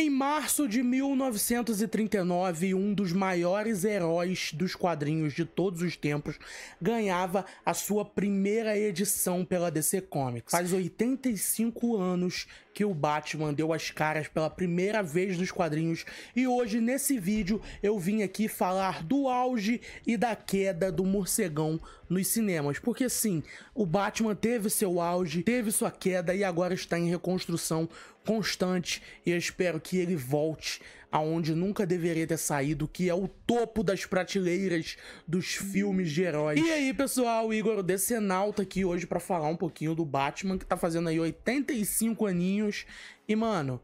Em março de 1939, um dos maiores heróis dos quadrinhos de todos os tempos ganhava a sua primeira edição pela DC Comics. Faz 85 anos que o Batman deu as caras pela primeira vez nos quadrinhos e hoje nesse vídeo eu vim aqui falar do auge e da queda do morcegão nos cinemas, porque sim, o Batman teve seu auge, teve sua queda e agora está em reconstrução constante e eu espero que ele volte aonde nunca deveria ter saído, que é o topo das prateleiras dos filmes de heróis. E aí, pessoal, o Igor Decenalta tá aqui hoje para falar um pouquinho do Batman, que tá fazendo aí 85 aninhos. E, mano,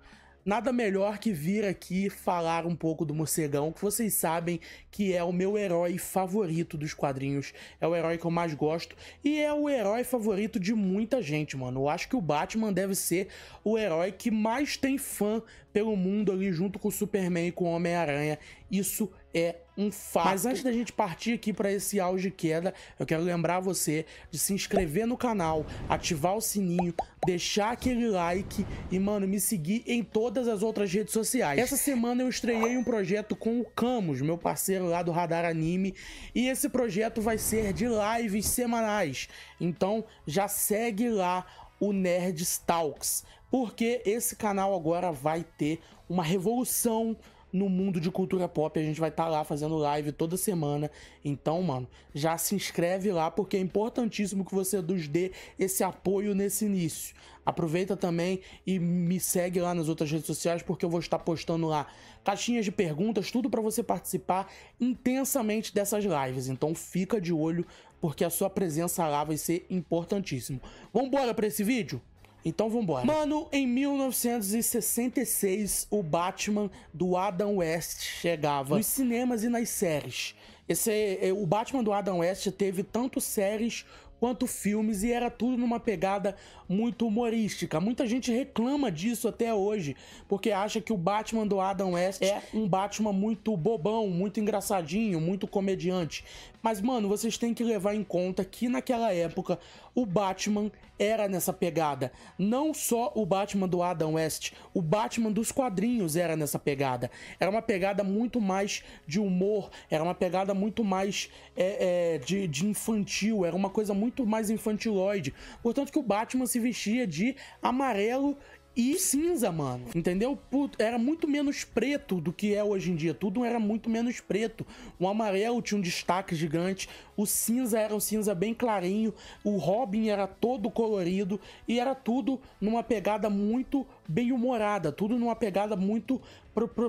nada melhor que vir aqui falar um pouco do Morcegão, que vocês sabem que é o meu herói favorito dos quadrinhos, é o herói que eu mais gosto e é o herói favorito de muita gente, mano. Eu acho que o Batman deve ser o herói que mais tem fã pelo mundo ali junto com o Superman e com o Homem-Aranha. Isso é um fato. Mas antes da gente partir aqui para esse auge queda, eu quero lembrar você de se inscrever no canal, ativar o sininho, deixar aquele like e, mano, me seguir em todas as outras redes sociais. Essa semana eu estreiei um projeto com o Camus, meu parceiro lá do Radar Anime, e esse projeto vai ser de lives semanais. Então já segue lá o Nerd porque esse canal agora vai ter uma revolução no mundo de cultura pop. A gente vai estar tá lá fazendo live toda semana. Então, mano, já se inscreve lá porque é importantíssimo que você nos dê esse apoio nesse início. Aproveita também e me segue lá nas outras redes sociais porque eu vou estar postando lá caixinhas de perguntas, tudo para você participar intensamente dessas lives. Então fica de olho porque a sua presença lá vai ser importantíssimo. Vamos embora para esse vídeo? Então vambora. Mano, em 1966, o Batman do Adam West chegava nos cinemas e nas séries. Esse, é, o Batman do Adam West teve tanto séries quanto filmes e era tudo numa pegada muito humorística. Muita gente reclama disso até hoje, porque acha que o Batman do Adam West é um Batman muito bobão, muito engraçadinho, muito comediante. Mas, mano, vocês têm que levar em conta que naquela época o Batman era nessa pegada. Não só o Batman do Adam West, o Batman dos quadrinhos era nessa pegada. Era uma pegada muito mais de humor, era uma pegada muito mais é, é, de, de infantil, era uma coisa muito mais infantiloide. Portanto, que o Batman se se vestia de amarelo e cinza, mano. Entendeu? Puto, era muito menos preto do que é hoje em dia. Tudo era muito menos preto. O amarelo tinha um destaque gigante. O cinza era um cinza bem clarinho. O Robin era todo colorido. E era tudo numa pegada muito bem humorada. Tudo numa pegada muito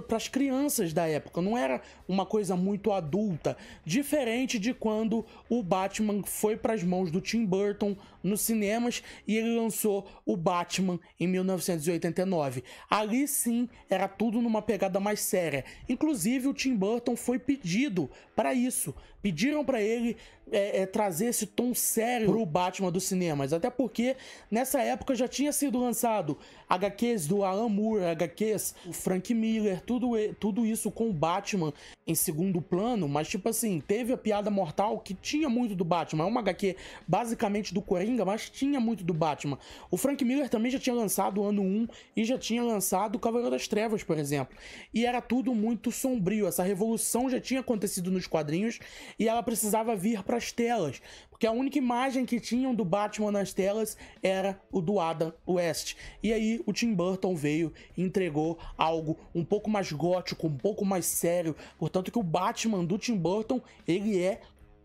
para as crianças da época, não era uma coisa muito adulta, diferente de quando o Batman foi para as mãos do Tim Burton nos cinemas e ele lançou o Batman em 1989. Ali sim era tudo numa pegada mais séria. Inclusive o Tim Burton foi pedido para isso. Pediram para ele é, é, trazer esse tom sério pro Batman dos cinemas, até porque nessa época já tinha sido lançado HQs do Alan Moore, HQs do Frank Miller tudo, tudo isso com o Batman em segundo plano, mas tipo assim, teve a piada mortal que tinha muito do Batman. É uma HQ basicamente do Coringa, mas tinha muito do Batman. O Frank Miller também já tinha lançado ano 1 e já tinha lançado Cavaleiro das Trevas, por exemplo. E era tudo muito sombrio. Essa revolução já tinha acontecido nos quadrinhos e ela precisava vir para as telas porque a única imagem que tinham do Batman nas telas era o do Adam West. E aí o Tim Burton veio e entregou algo um pouco mais gótico, um pouco mais sério. Portanto que o Batman do Tim Burton, ele é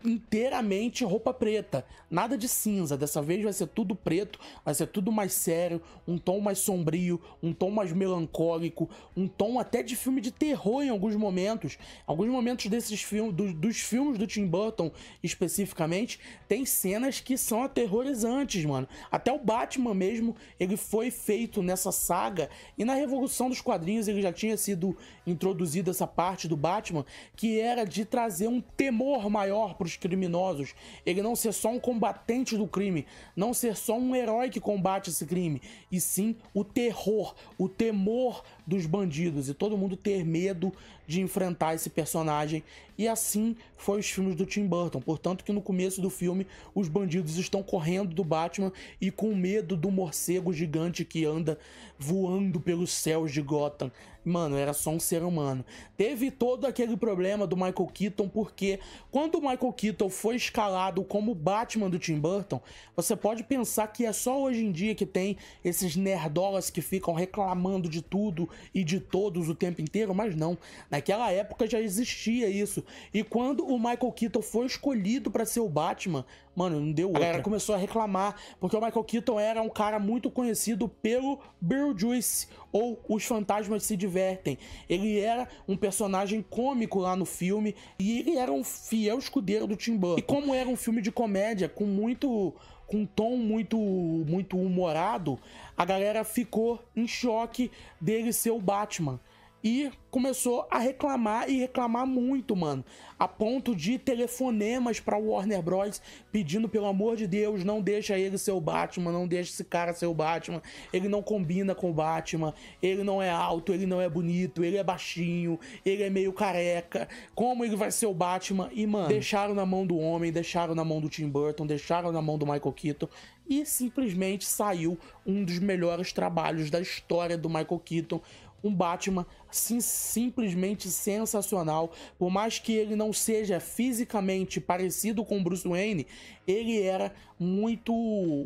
inteiramente roupa preta. Nada de cinza. Dessa vez vai ser tudo preto, vai ser tudo mais sério, um tom mais sombrio, um tom mais melancólico, um tom até de filme de terror em alguns momentos. Alguns momentos desses filmes, do, dos filmes do Tim Burton especificamente, tem cenas que são aterrorizantes, mano. Até o Batman mesmo, ele foi feito nessa saga e na Revolução dos Quadrinhos ele já tinha sido introduzido essa parte do Batman que era de trazer um temor maior para dos criminosos. Ele não ser só um combatente do crime, não ser só um herói que combate esse crime, e sim o terror, o temor dos bandidos e todo mundo ter medo de enfrentar esse personagem. E assim foi os filmes do Tim Burton. Portanto, que no começo do filme os bandidos estão correndo do Batman e com medo do morcego gigante que anda voando pelos céus de Gotham. Mano, era só um ser humano. Teve todo aquele problema do Michael Keaton, porque quando o Michael Keaton foi escalado como Batman do Tim Burton, você pode pensar que é só hoje em dia que tem esses nerdolas que ficam reclamando de tudo e de todos o tempo inteiro, mas não. Naquela época já existia isso. E quando o Michael Keaton foi escolhido para ser o Batman, mano, não deu outra. começou a reclamar, porque o Michael Keaton era um cara muito conhecido pelo Beetlejuice, ou Os Fantasmas Se Divertem. Ele era um personagem cômico lá no filme, e ele era um fiel escudeiro do Tim Burton. E como era um filme de comédia, com muito com um tom muito, muito humorado, a galera ficou em choque dele ser o Batman e começou a reclamar e reclamar muito, mano. A ponto de telefonemas o Warner Bros. pedindo, pelo amor de Deus, não deixa ele ser o Batman, não deixa esse cara ser o Batman. Ele não combina com o Batman, ele não é alto, ele não é bonito, ele é baixinho, ele é meio careca. Como ele vai ser o Batman? E, mano, deixaram na mão do homem, deixaram na mão do Tim Burton, deixaram na mão do Michael Keaton e simplesmente saiu um dos melhores trabalhos da história do Michael Keaton um Batman sim, simplesmente sensacional. Por mais que ele não seja fisicamente parecido com Bruce Wayne, ele era muito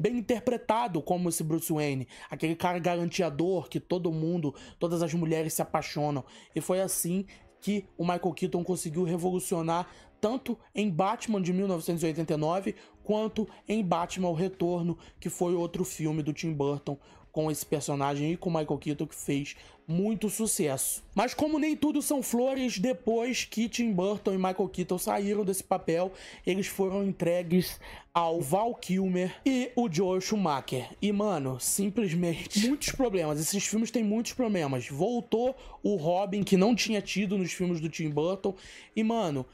bem interpretado como esse Bruce Wayne, aquele cara garantiador que todo mundo, todas as mulheres se apaixonam. E foi assim que o Michael Keaton conseguiu revolucionar tanto em Batman de 1989 quanto em Batman O Retorno, que foi outro filme do Tim Burton, com esse personagem e com Michael Keaton que fez muito sucesso. Mas como nem tudo são flores, depois que Tim Burton e Michael Keaton saíram desse papel, eles foram entregues ao Val Kilmer e o Joel Schumacher. E mano, simplesmente muitos problemas. Esses filmes têm muitos problemas. Voltou o Robin que não tinha tido nos filmes do Tim Burton. E mano,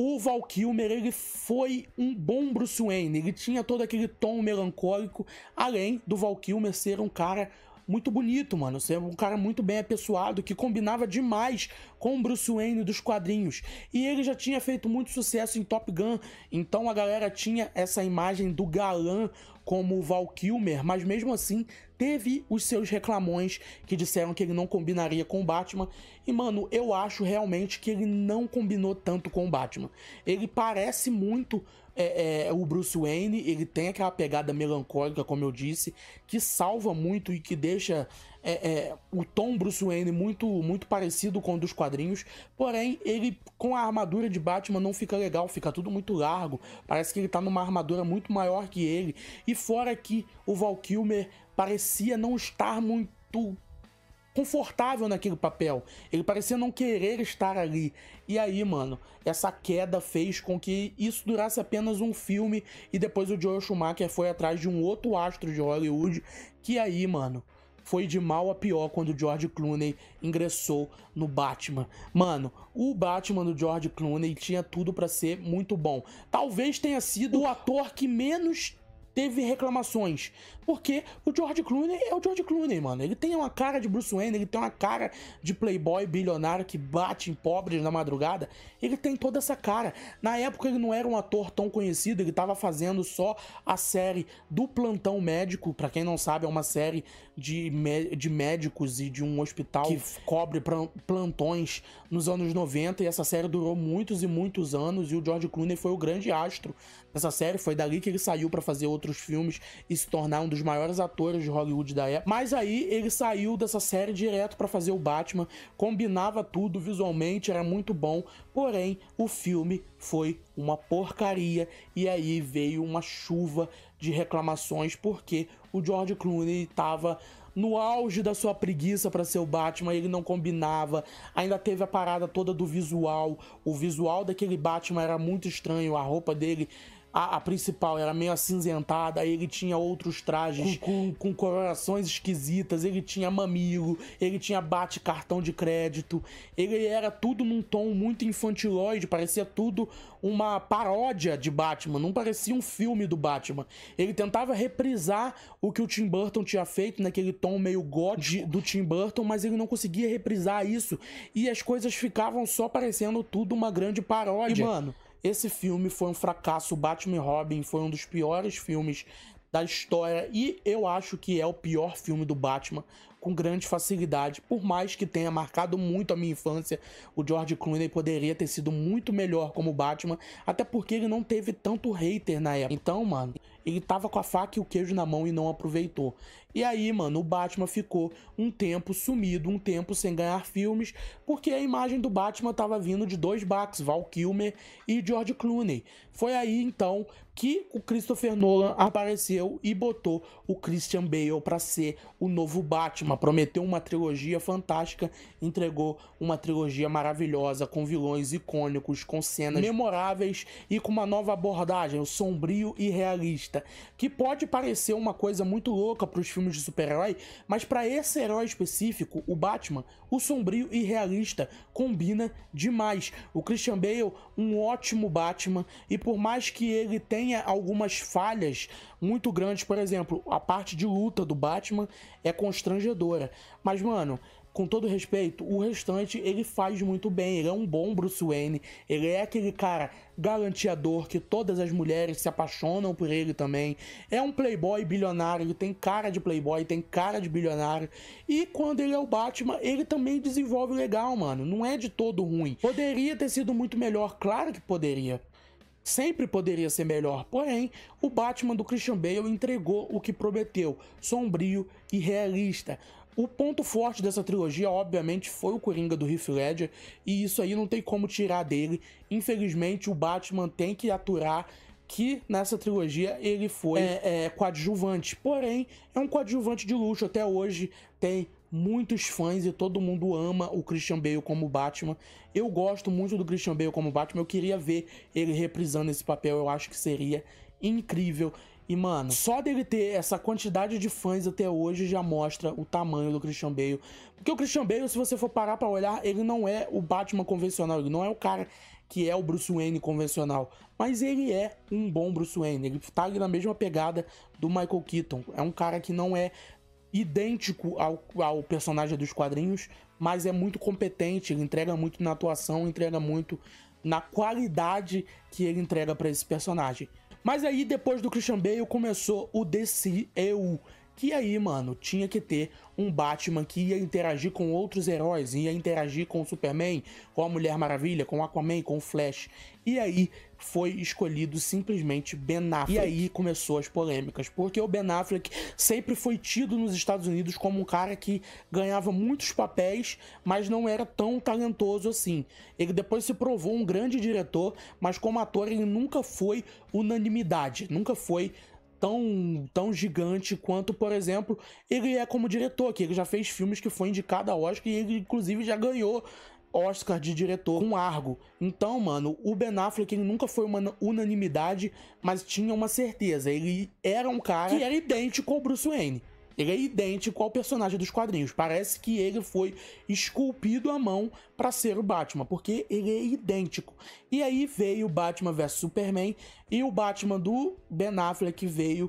o Val Kilmer, ele foi um bom Bruce Wayne, ele tinha todo aquele tom melancólico, além do Val Kilmer ser um cara muito bonito, mano. ser um cara muito bem apessoado, que combinava demais com o Bruce Wayne dos quadrinhos. E ele já tinha feito muito sucesso em Top Gun, então a galera tinha essa imagem do galã como o Val Kilmer, mas mesmo assim teve os seus reclamões que disseram que ele não combinaria com o Batman. E, mano, eu acho realmente que ele não combinou tanto com o Batman. Ele parece muito é, é, o Bruce Wayne, ele tem aquela pegada melancólica, como eu disse, que salva muito e que deixa é, é o tom Bruce Wayne muito, muito parecido com o dos quadrinhos. Porém, ele com a armadura de Batman não fica legal, fica tudo muito largo. Parece que ele tá numa armadura muito maior que ele. E fora que o Val Kilmer parecia não estar muito confortável naquele papel. Ele parecia não querer estar ali. E aí, mano, essa queda fez com que isso durasse apenas um filme e depois o Joel Schumacher foi atrás de um outro astro de Hollywood, que aí, mano, foi de mal a pior quando o George Clooney ingressou no Batman. Mano, o Batman do George Clooney tinha tudo para ser muito bom. Talvez tenha sido o ator que menos teve reclamações. Porque o George Clooney é o George Clooney, mano. Ele tem uma cara de Bruce Wayne, ele tem uma cara de playboy bilionário que bate em pobres na madrugada. Ele tem toda essa cara. Na época ele não era um ator tão conhecido, ele estava fazendo só a série do Plantão Médico. Para quem não sabe, é uma série de, de médicos e de um hospital que cobre plantões nos anos 90. E essa série durou muitos e muitos anos. E o George Clooney foi o grande astro dessa série. Foi dali que ele saiu para fazer outro outros filmes e se tornar um dos maiores atores de Hollywood da época. Mas aí ele saiu dessa série direto para fazer o Batman, combinava tudo visualmente, era muito bom, porém o filme foi uma porcaria e aí veio uma chuva de reclamações porque o George Clooney estava no auge da sua preguiça para ser o Batman, ele não combinava. Ainda teve a parada toda do visual. O visual daquele Batman era muito estranho, a roupa dele a, a, principal era meio acinzentada, ele tinha outros trajes com, com, colorações esquisitas, ele tinha mamilo, ele tinha bate-cartão de crédito, ele era tudo num tom muito infantilóide, parecia tudo uma paródia de Batman, não parecia um filme do Batman. Ele tentava reprisar o que o Tim Burton tinha feito naquele tom meio god do Tim Burton, mas ele não conseguia reprisar isso e as coisas ficavam só parecendo tudo uma grande paródia. E, mano, esse filme foi um fracasso. Batman e Robin foi um dos piores filmes da história e eu acho que é o pior filme do Batman com grande facilidade, por mais que tenha marcado muito a minha infância. O George Clooney poderia ter sido muito melhor como Batman, até porque ele não teve tanto hater na época. Então, mano, ele tava com a faca e o queijo na mão e não aproveitou. E aí, mano, o Batman ficou um tempo sumido, um tempo sem ganhar filmes, porque a imagem do Batman tava vindo de dois backs, Val Kilmer e George Clooney. Foi aí então que o Christopher Nolan apareceu e botou o Christian Bale para ser o novo Batman. Prometeu uma trilogia fantástica, entregou uma trilogia maravilhosa com vilões icônicos, com cenas memoráveis e com uma nova abordagem, o sombrio e realista que pode parecer uma coisa muito louca para os filmes de super-herói, mas para esse herói específico, o Batman, o sombrio e realista combina demais. O Christian Bale, um ótimo Batman, e por mais que ele tenha algumas falhas muito grandes, por exemplo, a parte de luta do Batman é constrangedora. Mas, mano, com todo respeito, o restante ele faz muito bem. Ele é um bom Bruce Wayne, ele é aquele cara galanteador que todas as mulheres se apaixonam por ele também. É um playboy bilionário, ele tem cara de playboy, tem cara de bilionário. E quando ele é o Batman, ele também desenvolve legal, mano. Não é de todo ruim. Poderia ter sido muito melhor, claro que poderia sempre poderia ser melhor, porém, o Batman do Christian Bale entregou o que prometeu, sombrio e realista. O ponto forte dessa trilogia, obviamente, foi o Coringa do Heath Ledger, e isso aí não tem como tirar dele. Infelizmente, o Batman tem que aturar que nessa trilogia ele foi é, é, é, coadjuvante. Porém, é um coadjuvante de luxo. Até hoje tem muitos fãs e todo mundo ama o Christian Bale como Batman. Eu gosto muito do Christian Bale como Batman. Eu queria ver ele reprisando esse papel. Eu acho que seria incrível. E, mano, só dele ter essa quantidade de fãs até hoje já mostra o tamanho do Christian Bale. Porque o Christian Bale, se você for parar pra olhar, ele não é o Batman convencional, ele não é o cara que é o Bruce Wayne convencional. Mas ele é um bom Bruce Wayne, ele tá ali na mesma pegada do Michael Keaton. É um cara que não é idêntico ao, ao personagem dos quadrinhos, mas é muito competente, ele entrega muito na atuação, entrega muito na qualidade que ele entrega para esse personagem. Mas aí, depois do Christian Bale, começou o DCEU, que aí, mano, tinha que ter um Batman que ia interagir com outros heróis, ia interagir com o Superman, com a Mulher Maravilha, com o Aquaman, com o Flash. E aí foi escolhido simplesmente Ben Affleck. E aí começou as polêmicas, porque o Ben Affleck sempre foi tido nos Estados Unidos como um cara que ganhava muitos papéis, mas não era tão talentoso assim. Ele depois se provou um grande diretor, mas como ator ele nunca foi unanimidade, nunca foi tão, tão gigante quanto, por exemplo, ele é como diretor, que ele já fez filmes que foi indicado a Oscar e ele, inclusive, já ganhou Oscar de diretor com Argo. Então, mano, o Ben Affleck ele nunca foi uma unanimidade, mas tinha uma certeza. Ele era um cara que era idêntico ao Bruce Wayne. Ele é idêntico ao personagem dos quadrinhos. Parece que ele foi esculpido à mão para ser o Batman, porque ele é idêntico. E aí veio Batman vs Superman e o Batman do Ben Affleck veio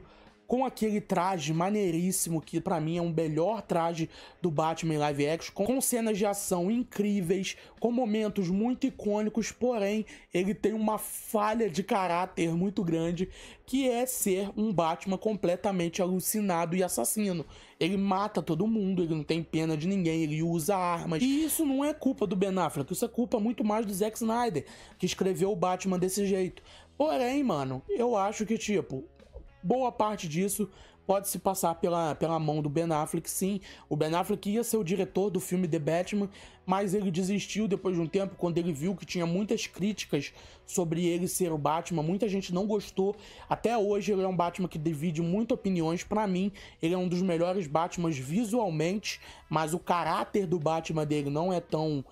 com aquele traje maneiríssimo que para mim é um melhor traje do Batman live action, com cenas de ação incríveis, com momentos muito icônicos, porém ele tem uma falha de caráter muito grande, que é ser um Batman completamente alucinado e assassino. Ele mata todo mundo, ele não tem pena de ninguém, ele usa armas. E isso não é culpa do Ben Affleck, isso é culpa muito mais do Zack Snyder, que escreveu o Batman desse jeito. Porém, mano, eu acho que, tipo, boa parte disso pode se passar pela, pela mão do Ben Affleck, sim. O Ben Affleck ia ser o diretor do filme The Batman, mas ele desistiu depois de um tempo, quando ele viu que tinha muitas críticas sobre ele ser o Batman. Muita gente não gostou. Até hoje ele é um Batman que divide muitas opiniões. Para mim, ele é um dos melhores Batmans visualmente, mas o caráter do Batman dele não é tão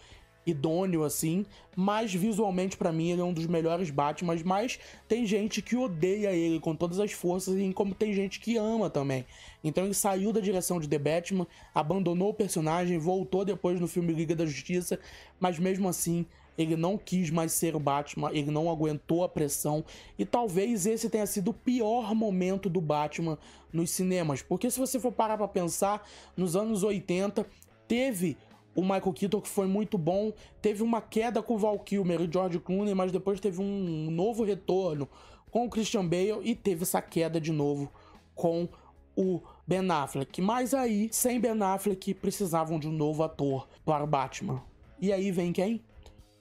idôneo assim, mas visualmente para mim ele é um dos melhores Batman, mas tem gente que odeia ele com todas as forças e como tem gente que ama também. Então ele saiu da direção de The Batman, abandonou o personagem, voltou depois no filme Liga da Justiça, mas mesmo assim ele não quis mais ser o Batman, ele não aguentou a pressão, e talvez esse tenha sido o pior momento do Batman nos cinemas, porque se você for parar para pensar, nos anos 80 teve o Michael Keaton, que foi muito bom. Teve uma queda com o Val Kilmer e George Clooney, mas depois teve um novo retorno com o Christian Bale e teve essa queda de novo com o Ben Affleck. Mas aí, sem Ben Affleck, precisavam de um novo ator para o Batman. E aí vem quem?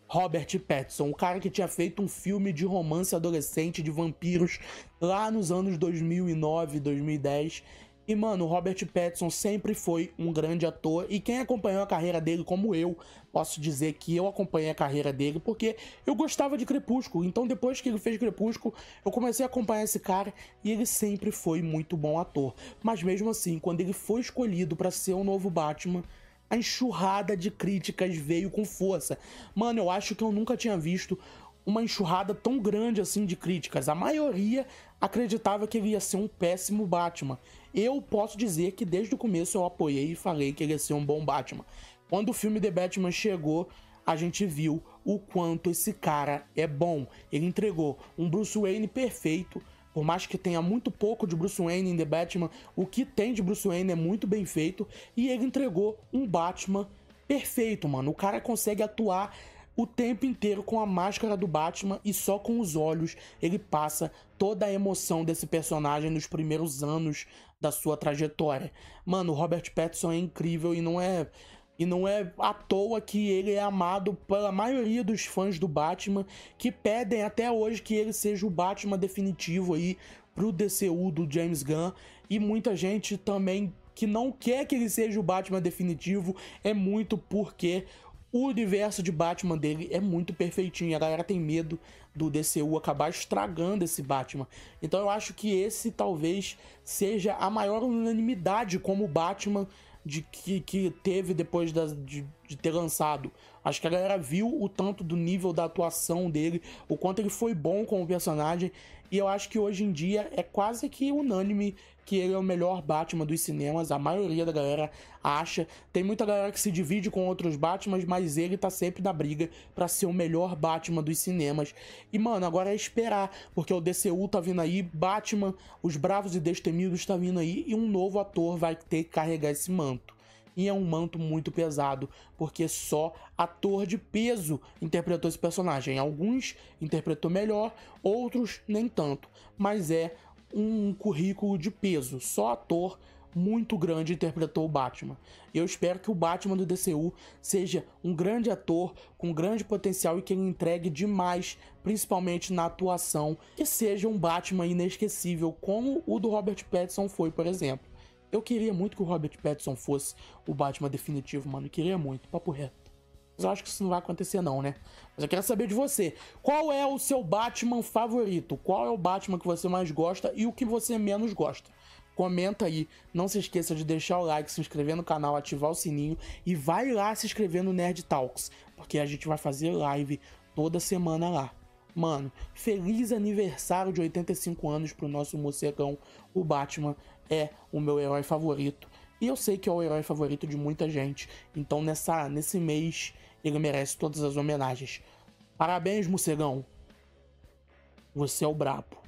Robert Pattinson, o cara que tinha feito um filme de romance adolescente de vampiros lá nos anos 2009, 2010 e, mano, o Robert Pattinson sempre foi um grande ator. E quem acompanhou a carreira dele, como eu, posso dizer que eu acompanhei a carreira dele porque eu gostava de Crepúsculo. Então, depois que ele fez Crepúsculo, eu comecei a acompanhar esse cara e ele sempre foi muito bom ator. Mas, mesmo assim, quando ele foi escolhido para ser o novo Batman, a enxurrada de críticas veio com força. Mano, eu acho que eu nunca tinha visto uma enxurrada tão grande assim de críticas. A maioria acreditava que ele ia ser um péssimo Batman. Eu posso dizer que desde o começo eu apoiei e falei que ele ia ser um bom Batman. Quando o filme The Batman chegou, a gente viu o quanto esse cara é bom. Ele entregou um Bruce Wayne perfeito. Por mais que tenha muito pouco de Bruce Wayne em The Batman, o que tem de Bruce Wayne é muito bem feito. E ele entregou um Batman perfeito, mano. O cara consegue atuar o tempo inteiro com a máscara do Batman e só com os olhos ele passa toda a emoção desse personagem nos primeiros anos da sua trajetória. Mano, o Robert Pattinson é incrível e não é e não é à toa que ele é amado pela maioria dos fãs do Batman que pedem até hoje que ele seja o Batman definitivo aí pro DCU do James Gunn e muita gente também que não quer que ele seja o Batman definitivo é muito porque o universo de Batman dele é muito perfeitinho. A galera tem medo do DCU acabar estragando esse Batman. Então eu acho que esse talvez seja a maior unanimidade como Batman de que, que teve depois da, de, de, ter lançado. Acho que a galera viu o tanto do nível da atuação dele, o quanto ele foi bom como personagem, e eu acho que hoje em dia é quase que unânime que ele é o melhor Batman dos cinemas. A maioria da galera acha. Tem muita galera que se divide com outros Batmans, mas ele tá sempre na briga para ser o melhor Batman dos cinemas. E, mano, agora é esperar, porque o DCU tá vindo aí, Batman, os Bravos e Destemidos tá vindo aí, e um novo ator vai ter que carregar esse manto e é um manto muito pesado, porque só ator de peso interpretou esse personagem. Alguns interpretou melhor, outros nem tanto, mas é um currículo de peso. Só ator muito grande interpretou o Batman. Eu espero que o Batman do DCU seja um grande ator com grande potencial e que ele entregue demais, principalmente na atuação, que seja um Batman inesquecível como o do Robert Pattinson foi, por exemplo. Eu queria muito que o Robert Pattinson fosse o Batman definitivo, mano. Eu queria muito, papo reto. Mas eu acho que isso não vai acontecer, não, né? Mas eu quero saber de você. Qual é o seu Batman favorito? Qual é o Batman que você mais gosta e o que você menos gosta? comenta aí. Não se esqueça de deixar o like, se inscrever no canal, ativar o sininho e vai lá se inscrever no Nerd Talks, porque a gente vai fazer live toda semana lá. Mano, feliz aniversário de 85 anos pro nosso morcegão. O Batman é o meu herói favorito. E eu sei que é o herói favorito de muita gente. Então nessa nesse mês ele merece todas as homenagens. Parabéns, morcegão. Você é o brabo.